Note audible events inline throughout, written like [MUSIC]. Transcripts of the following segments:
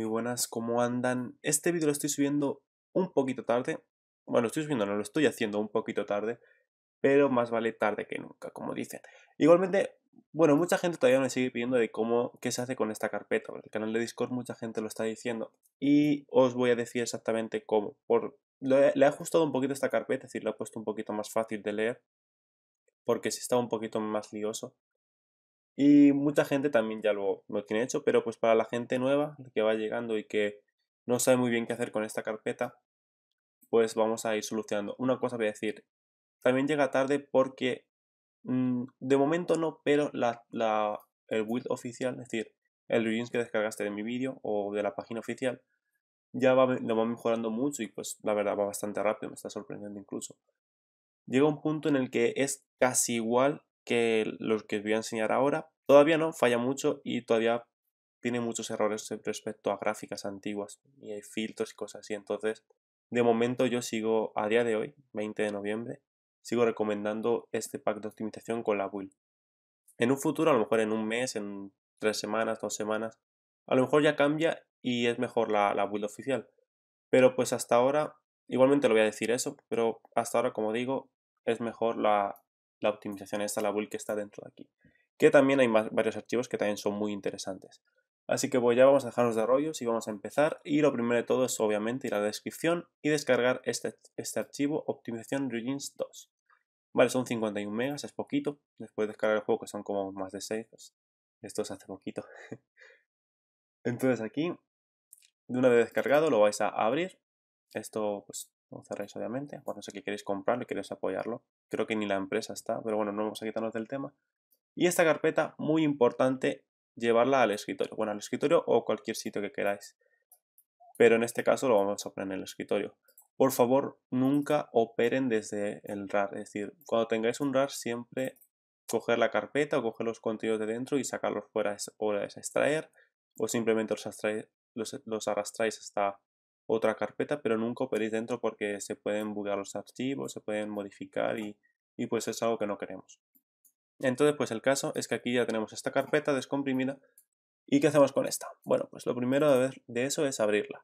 Muy buenas, ¿cómo andan? Este vídeo lo estoy subiendo un poquito tarde. Bueno, estoy subiendo, no lo estoy haciendo un poquito tarde, pero más vale tarde que nunca, como dicen. Igualmente, bueno, mucha gente todavía me sigue pidiendo de cómo, qué se hace con esta carpeta. el canal de Discord mucha gente lo está diciendo y os voy a decir exactamente cómo. Por, le, he ajustado un poquito esta carpeta, es decir, la he puesto un poquito más fácil de leer porque si está estaba un poquito más lioso y mucha gente también ya lo, lo tiene hecho, pero pues para la gente nueva que va llegando y que no sabe muy bien qué hacer con esta carpeta, pues vamos a ir solucionando. Una cosa voy a decir, también llega tarde porque mm, de momento no, pero la, el build oficial, es decir, el reins que descargaste de mi vídeo o de la página oficial, ya lo va mejorando mucho y pues la verdad va bastante rápido, me está sorprendiendo incluso. Llega un punto en el que es casi igual que los que os voy a enseñar ahora. Todavía no, falla mucho y todavía tiene muchos errores respecto a gráficas antiguas y hay filtros y cosas así. Entonces, de momento yo sigo, a día de hoy, 20 de noviembre, sigo recomendando este pack de optimización con la build. En un futuro, a lo mejor en un mes, en tres semanas, dos semanas, a lo mejor ya cambia y es mejor la, la build oficial. Pero pues hasta ahora, igualmente lo voy a decir eso, pero hasta ahora, como digo, es mejor la, la optimización está la build que está dentro de aquí. Que también hay varios archivos que también son muy interesantes. Así que pues ya vamos a dejarnos de rollos y vamos a empezar. Y lo primero de todo es obviamente ir a la descripción y descargar este, este archivo optimización Regins 2. Vale, son 51 megas, es poquito. Después de descargar el juego que son como más de 6. Pues, esto es hace poquito. [LAUGHS] Entonces aquí, de una vez descargado, lo vais a abrir. Esto pues no cerráis, obviamente, porque no sé que queréis comprarlo y queréis apoyarlo. Creo que ni la empresa está, pero bueno, no vamos a quitarnos del tema. Y esta carpeta, muy importante, llevarla al escritorio. Bueno, al escritorio o cualquier sitio que queráis. Pero en este caso lo vamos a poner en el escritorio. Por favor, nunca operen desde el RAR. Es decir, cuando tengáis un RAR, siempre coger la carpeta o coger los contenidos de dentro y sacarlos fuera o de extraer. O simplemente los arrastráis hasta otra carpeta, pero nunca operéis dentro porque se pueden bugar los archivos, se pueden modificar y, pues es algo que no queremos. Entonces, pues el caso es que aquí ya tenemos esta carpeta descomprimida. ¿Y qué hacemos con esta? Bueno, pues lo primero de eso es abrirla.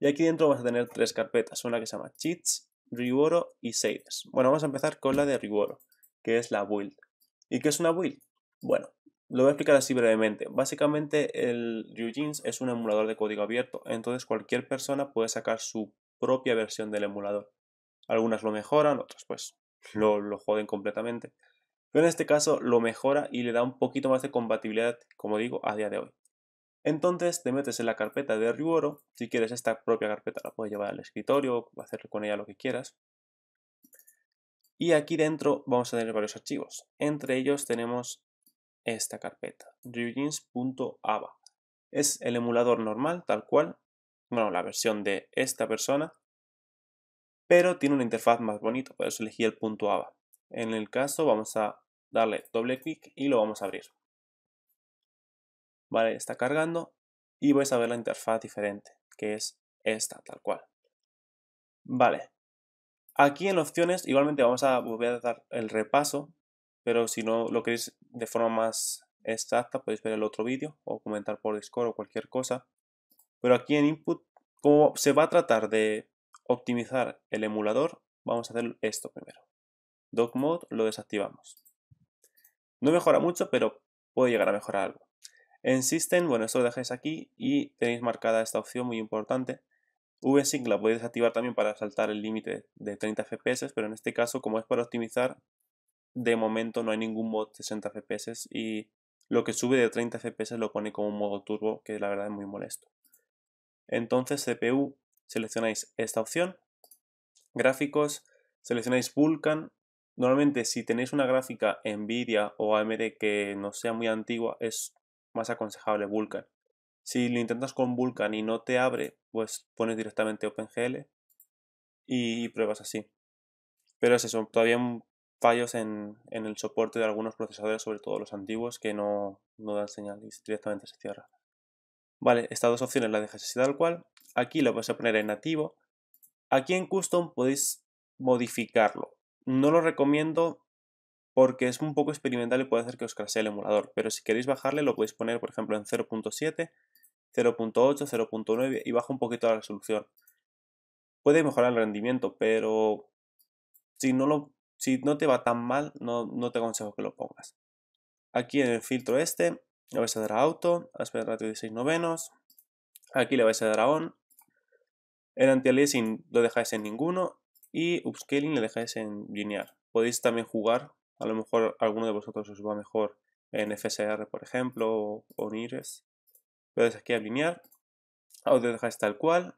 Y aquí dentro vamos a tener tres carpetas, una que se llama Cheats, Reworo y saves. Bueno, vamos a empezar con la de Reworo, que es la build. ¿Y qué es una build? Bueno, lo voy a explicar así brevemente. Básicamente el Ryujins es un emulador de código abierto, entonces cualquier persona puede sacar su propia versión del emulador. Algunas lo mejoran, otras pues [LAUGHS] lo, lo joden completamente. Pero en este caso lo mejora y le da un poquito más de compatibilidad, como digo, a día de hoy. Entonces te metes en la carpeta de Ryuoro, si quieres esta propia carpeta la puedes llevar al escritorio, hacer con ella lo que quieras. Y aquí dentro vamos a tener varios archivos. Entre ellos tenemos esta carpeta, ryujins.ava. Es el emulador normal, tal cual, bueno, la versión de esta persona, pero tiene una interfaz más bonita, por eso elegí el punto En el caso vamos a darle doble clic y lo vamos a abrir. Vale, está cargando y vais a ver la interfaz diferente, que es esta, tal cual. Vale, aquí en opciones igualmente vamos a volver a dar el repaso, pero si no lo queréis de forma más exacta podéis ver el otro vídeo o comentar por Discord o cualquier cosa. Pero aquí en Input, como se va a tratar de optimizar el emulador, vamos a hacer esto primero. Dog Mode lo desactivamos. No mejora mucho, pero puede llegar a mejorar algo. En System, bueno, eso lo dejáis aquí y tenéis marcada esta opción muy importante. VSync la podéis desactivar también para saltar el límite de 30 FPS, pero en este caso, como es para optimizar, de momento no hay ningún mod 60 FPS y lo que sube de 30 FPS lo pone como un modo turbo, que la verdad es muy molesto. Entonces CPU, seleccionáis esta opción, gráficos, seleccionáis Vulkan. Normalmente si tenéis una gráfica Nvidia o AMD que no sea muy antigua, es más aconsejable Vulkan. Si lo intentas con Vulkan y no te abre, pues pones directamente OpenGL y pruebas así. Pero es eso, todavía fallos en, el soporte de algunos procesadores, sobre todo los antiguos, que no, dan señal y directamente se cierra. Vale, estas dos opciones las dejas así tal cual. Aquí lo vais a poner en nativo. Aquí en custom podéis modificarlo. No lo recomiendo porque es un poco experimental y puede hacer que os crasee el emulador. Pero si queréis bajarle lo podéis poner, por ejemplo, en 0.7, 0.8, 0.9 y baja un poquito la resolución. Puede mejorar el rendimiento, pero si no lo si no te va tan mal, no, te aconsejo que lo pongas. Aquí en el filtro este, le vais a dar a auto, espera de 6 novenos. Aquí le vais a dar a on. En anti-aliasing lo dejáis en ninguno y upscaling le dejáis en linear. Podéis también jugar, a lo mejor alguno de vosotros os va mejor en FSR, por ejemplo, o, en NIRES. Pero es aquí a linear, Audio dejáis tal cual,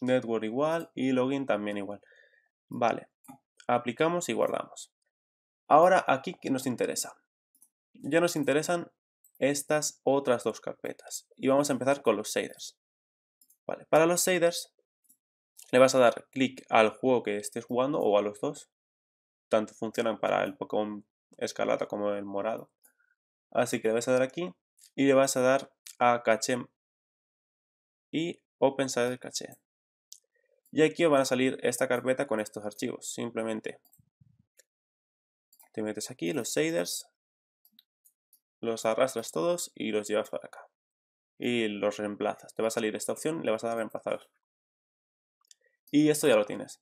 network igual y login también igual. Vale, aplicamos y guardamos. Ahora aquí que nos interesa. Ya nos interesan estas otras dos carpetas. Y vamos a empezar con los shaders. Vale, para los shaders le vas a dar clic al juego que estés jugando o a los dos. Tanto funcionan para el Pokémon escarlata como el morado. Así que le vas a dar aquí y le vas a dar a caché y Open Shader Caché. Y aquí van a salir esta carpeta con estos archivos. Simplemente te metes aquí, los shaders, los arrastras todos y los llevas para acá. Y los reemplazas. Te va a salir esta opción, le vas a dar reemplazar. Y esto ya lo tienes.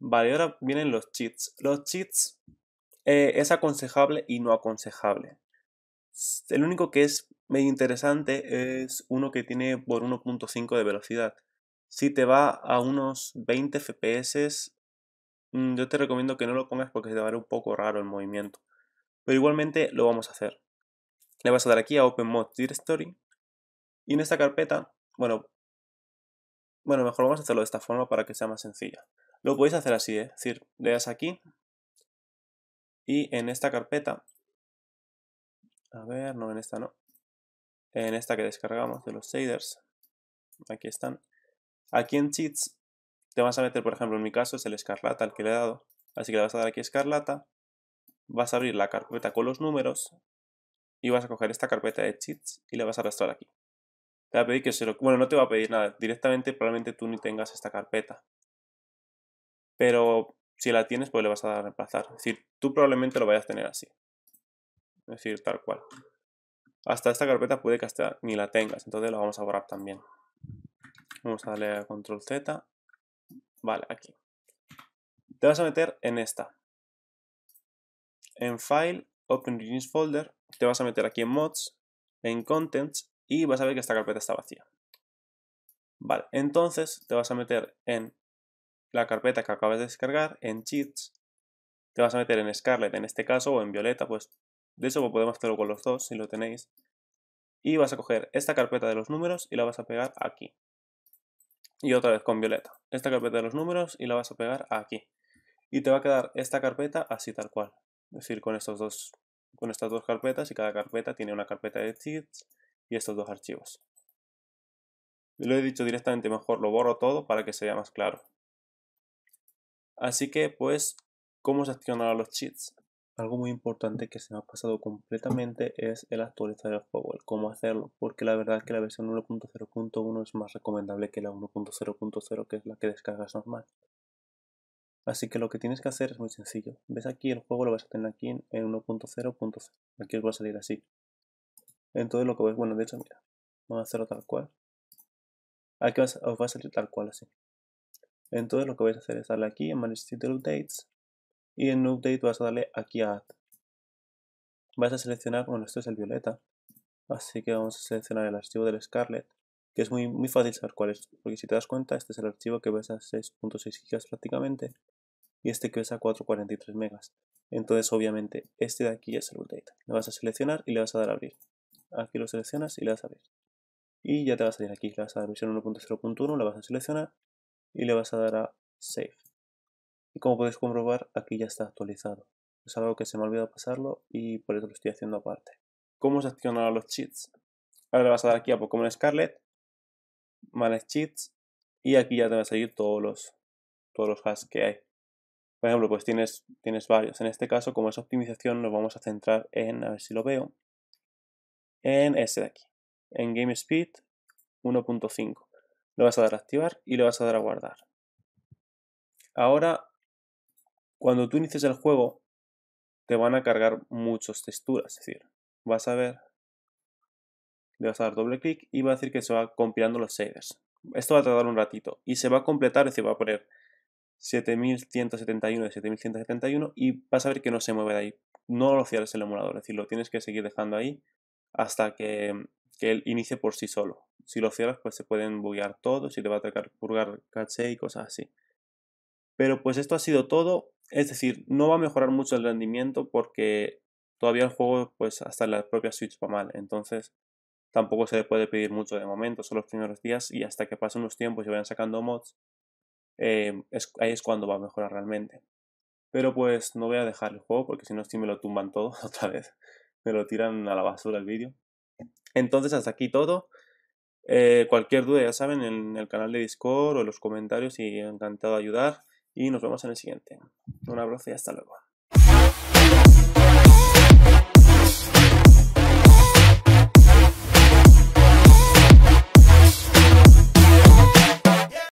Vale, ahora vienen los cheats. Los cheats eh, es aconsejable y no aconsejable. El único que es medio interesante es uno que tiene por 1.5 de velocidad. Si te va a unos 20 FPS, mm, yo te recomiendo que no lo pongas porque se te va a ver un poco raro el movimiento. Pero igualmente lo vamos a hacer. Le vas a dar aquí a Open Mod Directory. Y en esta carpeta, bueno, bueno, mejor vamos a hacerlo de esta forma para que sea más sencilla. Lo podéis hacer así, ¿eh? es decir, le das aquí y en esta carpeta, a ver, no, en esta no, en esta que descargamos de los shaders, aquí están, Aquí en Cheats te vas a meter, por ejemplo, en mi caso es el escarlata al que le he dado. Así que le vas a dar aquí escarlata, vas a abrir la carpeta con los números y vas a coger esta carpeta de cheats y la vas a arrastrar aquí. Te va a pedir que se lo... Bueno, no te va a pedir nada. Directamente probablemente tú ni tengas esta carpeta. Pero si la tienes, pues le vas a dar a reemplazar. Es decir, tú probablemente lo vayas a tener así. Es decir, tal cual. Hasta esta carpeta puede que hasta ni la tengas, entonces la vamos a borrar también. Vamos a darle a control Z. Vale, aquí. Te vas a meter en esta. En File, Open regions Folder. Te vas a meter aquí en Mods, en Contents y vas a ver que esta carpeta está vacía. Vale, entonces te vas a meter en la carpeta que acabas de descargar, en Cheats. Te vas a meter en Scarlet en este caso o en Violeta, pues de eso pues, podemos hacerlo con los dos si lo tenéis. Y vas a coger esta carpeta de los números y la vas a pegar aquí y otra vez con violeta. Esta carpeta de los números y la vas a pegar aquí. Y te va a quedar esta carpeta así tal cual. Es decir, con, estos dos, con estas dos carpetas y cada carpeta tiene una carpeta de cheats y estos dos archivos. Lo he dicho directamente, mejor lo borro todo para que se vea más claro. Así que, pues, ¿cómo se accionan los cheats? Algo muy importante que se me ha pasado completamente es el actualizar el el cómo hacerlo, porque la verdad es que la versión 1.0.1 es más recomendable que la 1.0.0, que es la que descargas normal. Así que lo que tienes que hacer es muy sencillo. Ves aquí el juego, lo vas a tener aquí en 1.0.0. Aquí os va a salir así. Entonces lo que ves, bueno, de hecho, mira, vamos a hacerlo tal cual. Aquí os va a salir tal cual así. Entonces lo que vais a hacer es darle aquí en Manage Title Updates y en Update vas a darle aquí a Add. Vas a seleccionar, bueno, esto es el violeta, así que vamos a seleccionar el archivo del Scarlet, que es muy, muy fácil saber cuál es, porque si te das cuenta, este es el archivo que ves a 6.6 GB prácticamente, y este que pesa a 443 megas. Entonces, obviamente, este de aquí es el Update. Le vas a seleccionar y le vas a dar a abrir. Aquí lo seleccionas y le das a abrir. Y ya te va a salir aquí, le vas a dar versión 1.0.1, la vas a seleccionar y le vas a dar a Save. Y como podéis comprobar, aquí ya está actualizado. Es algo que se me ha olvidado pasarlo y por eso lo estoy haciendo aparte. ¿Cómo se accionan los cheats? Ahora le vas a dar aquí a Pokémon Scarlet, Manage Cheats, y aquí ya te van a salir todos los, todos los hacks que hay. Por ejemplo, pues tienes, tienes varios. En este caso, como es optimización, nos vamos a centrar en, a ver si lo veo, en este de aquí, en Game Speed 1.5. Le vas a dar a activar y le vas a dar a guardar. Ahora cuando tú inicies el juego, te van a cargar muchas texturas. Es decir, vas a ver, le vas a dar doble clic y va a decir que se va compilando los shaders. Esto va a tardar un ratito y se va a completar, es decir, va a poner 7171 de 7171 y vas a ver que no se mueve de ahí. No lo cierres el emulador, es decir, lo tienes que seguir dejando ahí hasta que, que él inicie por sí solo. Si lo cierras, pues se pueden buguear todos y te va a tocar purgar caché y cosas así. Pero pues esto ha sido todo. Es decir, no va a mejorar mucho el rendimiento porque todavía el juego, pues hasta la propia Switch va mal. Entonces, tampoco se le puede pedir mucho de momento, son los primeros días y hasta que pasen los tiempos y vayan sacando mods, em, ahí es cuando va a mejorar realmente. Pero pues no voy a dejar el juego porque si no, si me lo tumban todo [LAUGHS] otra vez, me lo tiran a la basura el vídeo. Entonces, hasta aquí todo. Eh, cualquier duda, ya saben, en el canal de Discord o en los comentarios y encantado de ayudar y nos vemos en el siguiente. Un abrazo y hasta luego.